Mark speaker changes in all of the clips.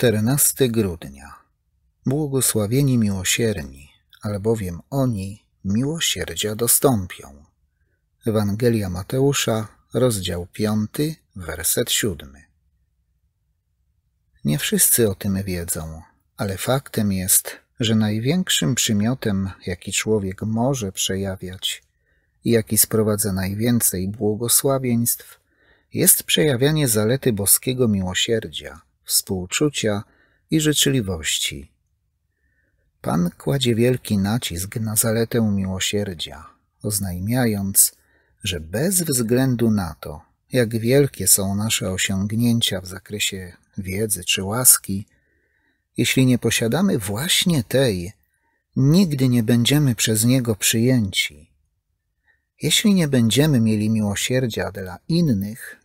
Speaker 1: 14 grudnia. Błogosławieni miłosierni, albowiem oni miłosierdzia dostąpią. Ewangelia Mateusza, rozdział 5, werset 7. Nie wszyscy o tym wiedzą, ale faktem jest, że największym przymiotem, jaki człowiek może przejawiać i jaki sprowadza najwięcej błogosławieństw, jest przejawianie zalety boskiego miłosierdzia – współczucia i życzliwości. Pan kładzie wielki nacisk na zaletę miłosierdzia, oznajmiając, że bez względu na to, jak wielkie są nasze osiągnięcia w zakresie wiedzy czy łaski, jeśli nie posiadamy właśnie tej, nigdy nie będziemy przez Niego przyjęci. Jeśli nie będziemy mieli miłosierdzia dla innych,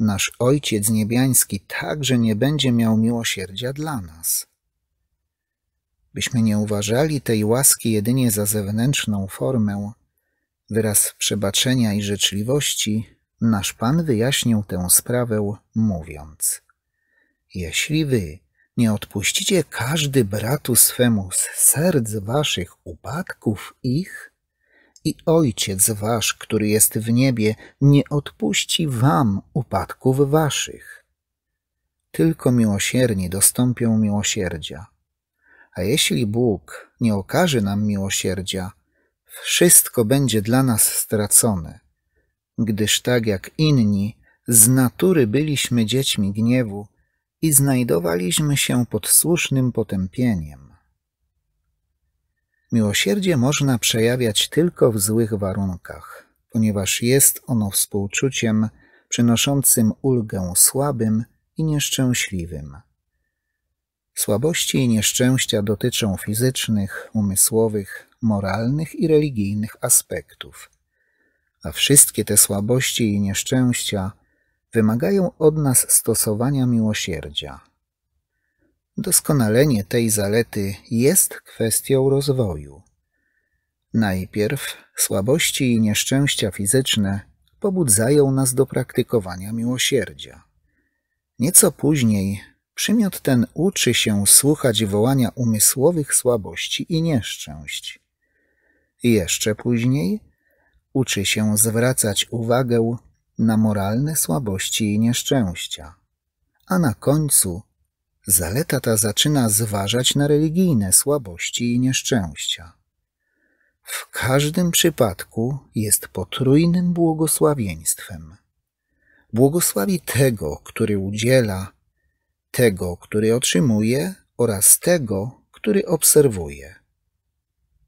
Speaker 1: nasz Ojciec Niebiański także nie będzie miał miłosierdzia dla nas. Byśmy nie uważali tej łaski jedynie za zewnętrzną formę, wyraz przebaczenia i życzliwości, nasz Pan wyjaśnił tę sprawę, mówiąc: Jeśli wy nie odpuścicie każdy bratu swemu z serc waszych upadków ich, i Ojciec Wasz, który jest w niebie, nie odpuści Wam upadków Waszych. Tylko miłosierni dostąpią miłosierdzia. A jeśli Bóg nie okaże nam miłosierdzia, wszystko będzie dla nas stracone, gdyż tak jak inni, z natury byliśmy dziećmi gniewu i znajdowaliśmy się pod słusznym potępieniem. Miłosierdzie można przejawiać tylko w złych warunkach, ponieważ jest ono współczuciem przynoszącym ulgę słabym i nieszczęśliwym. Słabości i nieszczęścia dotyczą fizycznych, umysłowych, moralnych i religijnych aspektów, a wszystkie te słabości i nieszczęścia wymagają od nas stosowania miłosierdzia Doskonalenie tej zalety jest kwestią rozwoju. Najpierw słabości i nieszczęścia fizyczne pobudzają nas do praktykowania miłosierdzia. Nieco później przymiot ten uczy się słuchać wołania umysłowych słabości i nieszczęść. Jeszcze później uczy się zwracać uwagę na moralne słabości i nieszczęścia, a na końcu Zaleta ta zaczyna zważać na religijne słabości i nieszczęścia. W każdym przypadku jest potrójnym błogosławieństwem. Błogosławi tego, który udziela, tego, który otrzymuje oraz tego, który obserwuje.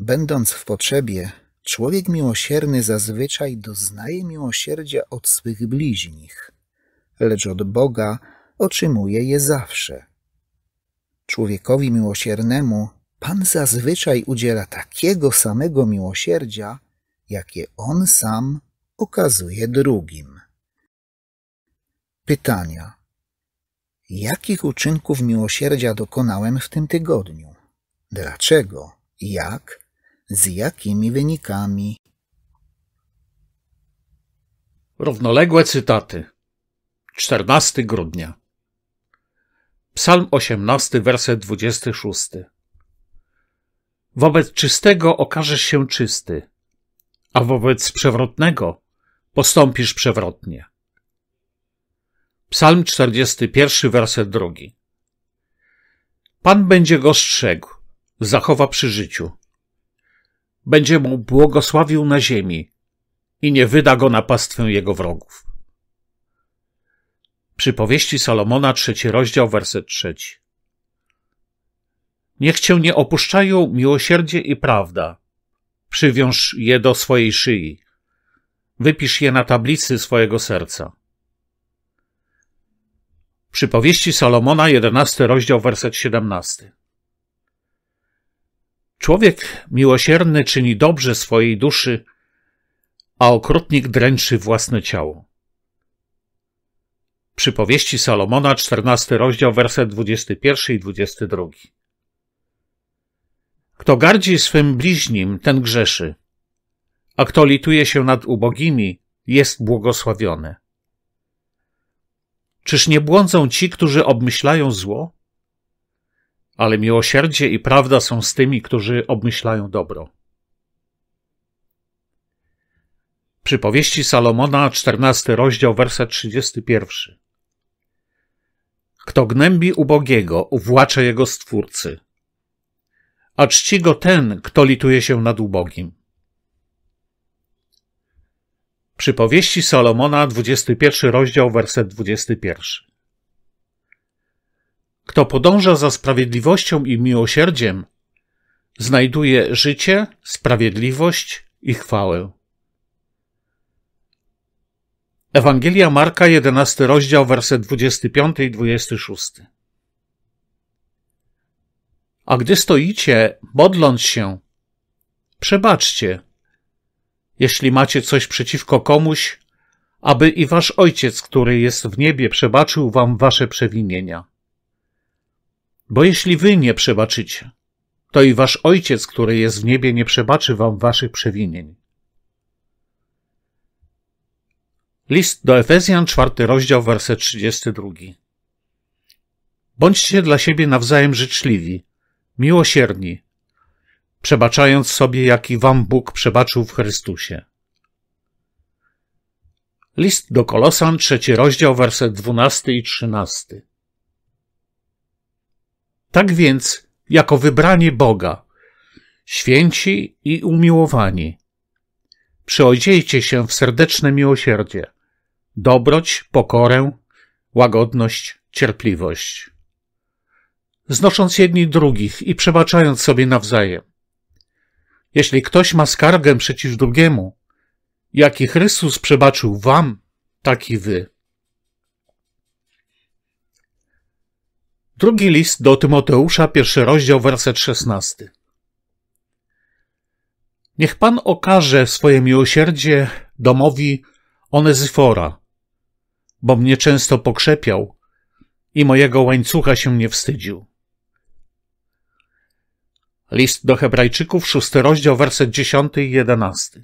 Speaker 1: Będąc w potrzebie, człowiek miłosierny zazwyczaj doznaje miłosierdzia od swych bliźnich, lecz od Boga otrzymuje je zawsze. Człowiekowi miłosiernemu Pan zazwyczaj udziela takiego samego miłosierdzia, jakie on sam okazuje drugim. Pytania: Jakich uczynków miłosierdzia dokonałem w tym tygodniu? Dlaczego? Jak? Z jakimi wynikami?
Speaker 2: Równoległe cytaty. 14 grudnia. Psalm 18, werset 26. Wobec czystego okażesz się czysty, a wobec przewrotnego postąpisz przewrotnie. Psalm 41, werset 2. Pan będzie go strzegł, zachowa przy życiu. Będzie mu błogosławił na ziemi i nie wyda go na pastwę jego wrogów. Przypowieści Salomona, trzeci rozdział, werset trzeci. Niech cię nie opuszczają miłosierdzie i prawda. Przywiąż je do swojej szyi. Wypisz je na tablicy swojego serca. Przypowieści Salomona, jedenasty rozdział, werset siedemnasty. Człowiek miłosierny czyni dobrze swojej duszy, a okrutnik dręczy własne ciało. Przypowieści Salomona, 14 rozdział, werset 21 i 22. Kto gardzi swym bliźnim, ten grzeszy, a kto lituje się nad ubogimi, jest błogosławiony. Czyż nie błądzą ci, którzy obmyślają zło? Ale miłosierdzie i prawda są z tymi, którzy obmyślają dobro. Przypowieści Salomona, 14 rozdział, werset 31. Kto gnębi ubogiego, uwłacze jego stwórcy, a czci go ten, kto lituje się nad ubogim. Przypowieści Salomona, 21 rozdział, werset 21. Kto podąża za sprawiedliwością i miłosierdziem, znajduje życie, sprawiedliwość i chwałę. Ewangelia Marka, 11 rozdział, werset 25 i 26. A gdy stoicie, modląc się, przebaczcie, jeśli macie coś przeciwko komuś, aby i wasz Ojciec, który jest w niebie, przebaczył wam wasze przewinienia. Bo jeśli wy nie przebaczycie, to i wasz Ojciec, który jest w niebie, nie przebaczy wam waszych przewinień. List do Efezjan, czwarty rozdział, werset 32. Bądźcie dla siebie nawzajem życzliwi, miłosierni, przebaczając sobie, jak i wam Bóg przebaczył w Chrystusie. List do Kolosan, trzeci rozdział, werset 12 i 13. Tak więc, jako wybranie Boga, święci i umiłowani, przyodziejcie się w serdeczne miłosierdzie – dobroć, pokorę, łagodność, cierpliwość. Znosząc jedni drugich i przebaczając sobie nawzajem. Jeśli ktoś ma skargę przeciw drugiemu, jaki Chrystus przebaczył wam, taki wy. Drugi list do Tymoteusza, pierwszy rozdział, werset szesnasty. Niech Pan okaże swoje miłosierdzie domowi Onezyfora, bo mnie często pokrzepiał i mojego łańcucha się nie wstydził. List do Hebrajczyków, szósty rozdział, werset 10 i 11.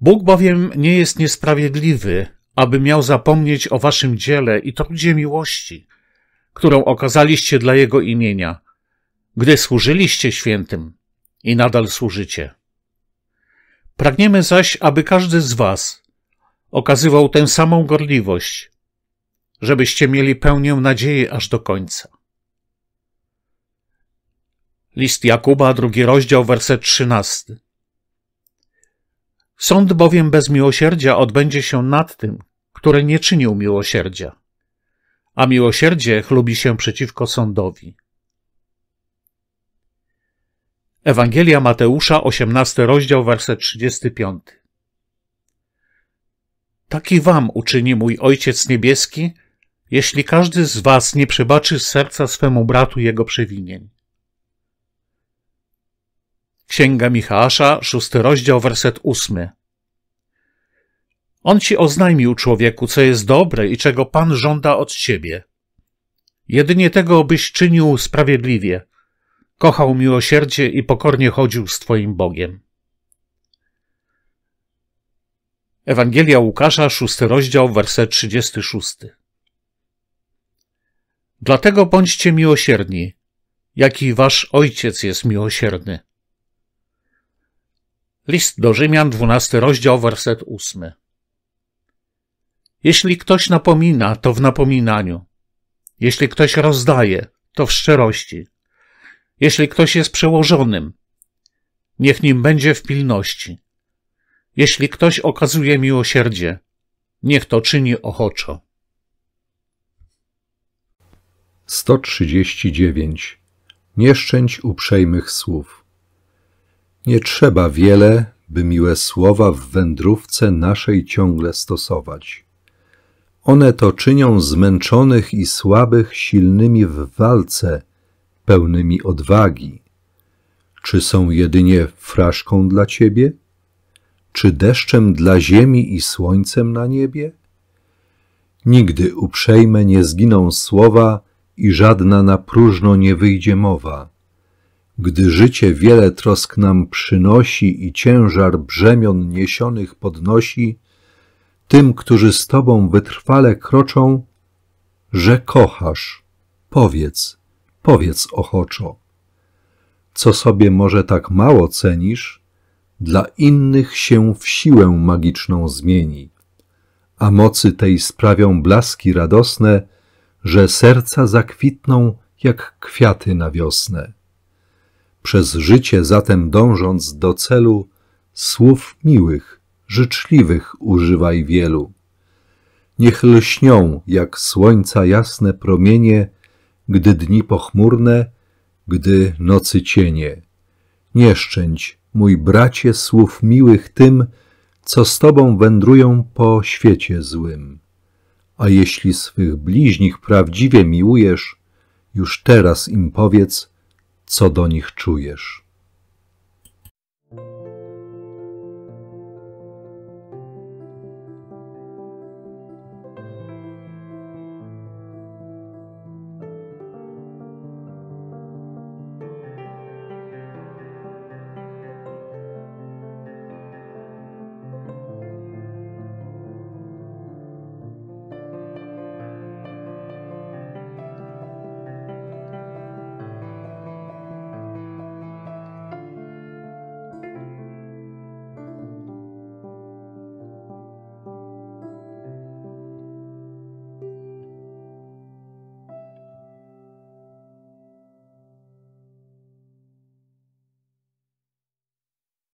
Speaker 2: Bóg bowiem nie jest niesprawiedliwy, aby miał zapomnieć o waszym dziele i trudzie miłości, którą okazaliście dla Jego imienia, gdy służyliście świętym i nadal służycie. Pragniemy zaś, aby każdy z was okazywał tę samą gorliwość, żebyście mieli pełnię nadziei aż do końca. List Jakuba, drugi rozdział, werset trzynasty. Sąd bowiem bez miłosierdzia odbędzie się nad tym, który nie czynił miłosierdzia, a miłosierdzie chlubi się przeciwko sądowi. Ewangelia Mateusza, 18 rozdział, werset 35. Taki wam uczyni mój Ojciec Niebieski, jeśli każdy z was nie przebaczy z serca swemu bratu jego przewinień. Księga Michała, szósty rozdział, werset ósmy. On ci oznajmił, człowieku, co jest dobre i czego Pan żąda od ciebie. Jedynie tego, byś czynił sprawiedliwie, kochał miłosierdzie i pokornie chodził z twoim Bogiem. Ewangelia Łukasza, 6 rozdział, werset 36. Dlatego bądźcie miłosierni, jaki wasz ojciec jest miłosierny. List do Rzymian, 12 rozdział, werset 8. Jeśli ktoś napomina, to w napominaniu. Jeśli ktoś rozdaje, to w szczerości. Jeśli ktoś jest przełożonym, niech nim będzie w pilności. Jeśli ktoś okazuje miłosierdzie, niech to czyni ochoczo.
Speaker 3: 139. Nieszczęść uprzejmych słów. Nie trzeba wiele, by miłe słowa w wędrówce naszej ciągle stosować. One to czynią zmęczonych i słabych silnymi w walce, pełnymi odwagi. Czy są jedynie fraszką dla ciebie? czy deszczem dla ziemi i słońcem na niebie? Nigdy uprzejme nie zginą słowa i żadna na próżno nie wyjdzie mowa. Gdy życie wiele trosk nam przynosi i ciężar brzemion niesionych podnosi, tym, którzy z Tobą wytrwale kroczą, że kochasz, powiedz, powiedz ochoczo. Co sobie może tak mało cenisz, dla innych się w siłę magiczną zmieni, a mocy tej sprawią blaski radosne, że serca zakwitną jak kwiaty na wiosnę. Przez życie zatem dążąc do celu, słów miłych, życzliwych używaj wielu. Niech lśnią jak słońca jasne promienie, gdy dni pochmurne, gdy nocy cienie. Nie szczędź mój bracie, słów miłych tym, co z tobą wędrują po świecie złym. A jeśli swych bliźnich prawdziwie miłujesz, już teraz im powiedz, co do nich czujesz.